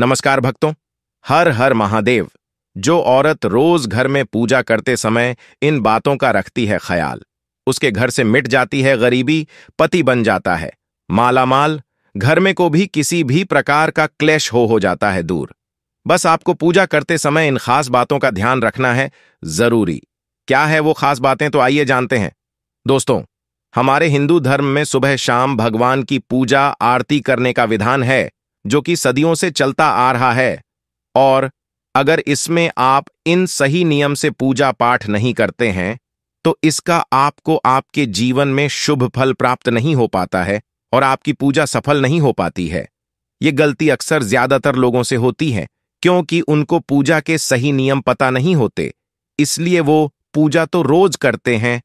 नमस्कार भक्तों हर हर महादेव जो औरत रोज घर में पूजा करते समय इन बातों का रखती है ख्याल उसके घर से मिट जाती है गरीबी पति बन जाता है मालामाल घर में को भी किसी भी प्रकार का क्लेश हो हो जाता है दूर बस आपको पूजा करते समय इन खास बातों का ध्यान रखना है जरूरी क्या है वो खास बातें तो आइए जानते हैं दोस्तों हमारे हिंदू धर्म में सुबह शाम भगवान की पूजा आरती करने का विधान है जो कि सदियों से चलता आ रहा है और अगर इसमें आप इन सही नियम से पूजा पाठ नहीं करते हैं तो इसका आपको आपके जीवन में शुभ फल प्राप्त नहीं हो पाता है और आपकी पूजा सफल नहीं हो पाती है ये गलती अक्सर ज्यादातर लोगों से होती है क्योंकि उनको पूजा के सही नियम पता नहीं होते इसलिए वो पूजा तो रोज करते हैं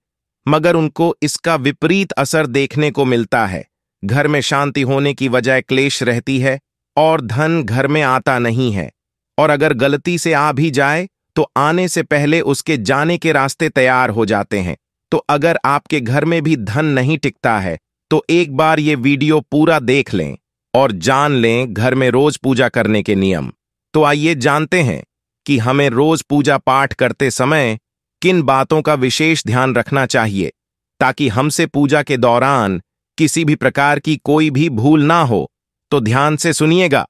मगर उनको इसका विपरीत असर देखने को मिलता है घर में शांति होने की वजह क्लेश रहती है और धन घर में आता नहीं है और अगर गलती से आ भी जाए तो आने से पहले उसके जाने के रास्ते तैयार हो जाते हैं तो अगर आपके घर में भी धन नहीं टिकता है तो एक बार ये वीडियो पूरा देख लें और जान लें घर में रोज पूजा करने के नियम तो आइए जानते हैं कि हमें रोज पूजा पाठ करते समय किन बातों का विशेष ध्यान रखना चाहिए ताकि हमसे पूजा के दौरान किसी भी प्रकार की कोई भी भूल ना हो तो ध्यान से सुनिएगा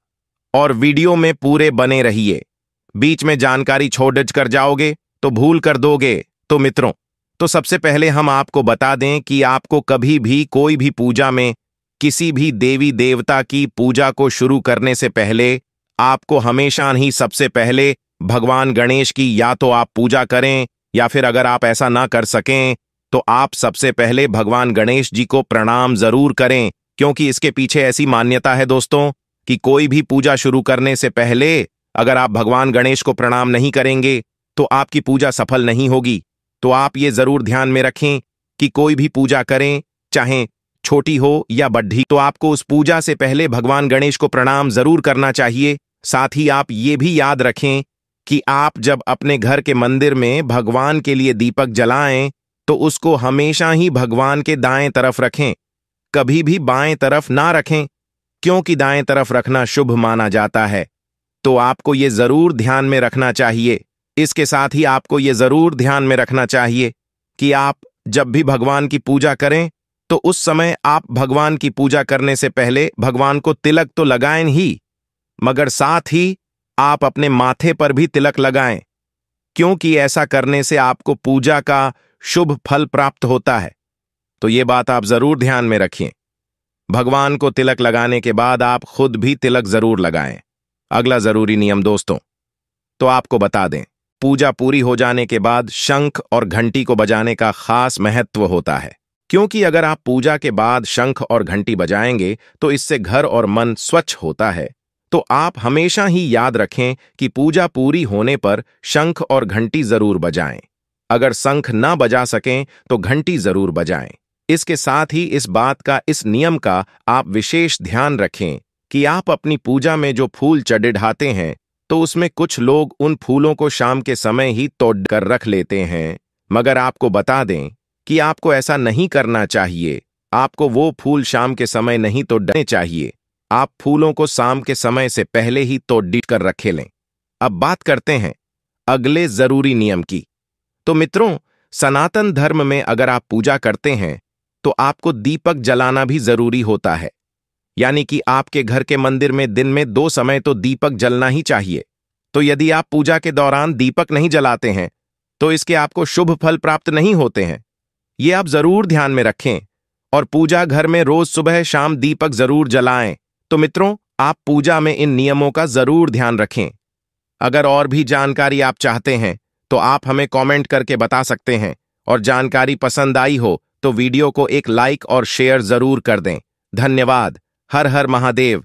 और वीडियो में पूरे बने रहिए बीच में जानकारी छोड़ कर जाओगे तो भूल कर दोगे तो मित्रों तो सबसे पहले हम आपको बता दें कि आपको कभी भी कोई भी पूजा में किसी भी देवी देवता की पूजा को शुरू करने से पहले आपको हमेशा ही सबसे पहले भगवान गणेश की या तो आप पूजा करें या फिर अगर आप ऐसा ना कर सकें तो आप सबसे पहले भगवान गणेश जी को प्रणाम जरूर करें क्योंकि इसके पीछे ऐसी मान्यता है दोस्तों कि कोई भी पूजा शुरू करने से पहले अगर आप भगवान गणेश को प्रणाम नहीं करेंगे तो आपकी पूजा सफल नहीं होगी तो आप ये जरूर ध्यान में रखें कि कोई भी पूजा करें चाहे छोटी हो या बड्ढी तो आपको उस पूजा से पहले भगवान गणेश को प्रणाम जरूर करना चाहिए साथ ही आप ये भी याद रखें कि आप जब अपने घर के मंदिर में भगवान के लिए दीपक जलाएं तो उसको हमेशा ही भगवान के दाएं तरफ रखें कभी भी बाएं तरफ ना रखें क्योंकि दाएं तरफ रखना शुभ माना जाता है तो आपको ये जरूर ध्यान में रखना चाहिए इसके साथ ही आपको ये जरूर ध्यान में रखना चाहिए कि आप जब भी भगवान की पूजा करें तो उस समय आप भगवान की पूजा करने से पहले भगवान को तिलक तो लगाएं ही मगर साथ ही आप अपने माथे पर भी तिलक लगाएं क्योंकि ऐसा करने से आपको पूजा का शुभ फल प्राप्त होता है तो ये बात आप जरूर ध्यान में रखिए भगवान को तिलक लगाने के बाद आप खुद भी तिलक जरूर लगाएं अगला जरूरी नियम दोस्तों तो आपको बता दें पूजा पूरी हो जाने के बाद शंख और घंटी को बजाने का खास महत्व होता है क्योंकि अगर आप पूजा के बाद शंख और घंटी बजाएंगे तो इससे घर और मन स्वच्छ होता है तो आप हमेशा ही याद रखें कि पूजा पूरी होने पर शंख और घंटी जरूर बजाएं अगर शंख ना बजा सकें तो घंटी जरूर बजाएं इसके साथ ही इस बात का इस नियम का आप विशेष ध्यान रखें कि आप अपनी पूजा में जो फूल चढ़ाते हैं तो उसमें कुछ लोग उन फूलों को शाम के समय ही तोड़ कर रख लेते हैं मगर आपको बता दें कि आपको ऐसा नहीं करना चाहिए आपको वो फूल शाम के समय नहीं तो डने चाहिए आप फूलों को शाम के समय से पहले ही तो कर रखे लें अब बात करते हैं अगले जरूरी नियम की तो मित्रों सनातन धर्म में अगर आप पूजा करते हैं तो आपको दीपक जलाना भी जरूरी होता है यानी कि आपके घर के मंदिर में दिन में दो समय तो दीपक जलना ही चाहिए तो यदि आप पूजा के दौरान दीपक नहीं जलाते हैं तो इसके आपको शुभ फल प्राप्त नहीं होते हैं ये आप जरूर ध्यान में रखें और पूजा घर में रोज सुबह शाम दीपक जरूर जलाएं तो मित्रों आप पूजा में इन नियमों का जरूर ध्यान रखें अगर और भी जानकारी आप चाहते हैं तो आप हमें कमेंट करके बता सकते हैं और जानकारी पसंद आई हो तो वीडियो को एक लाइक और शेयर जरूर कर दें धन्यवाद हर हर महादेव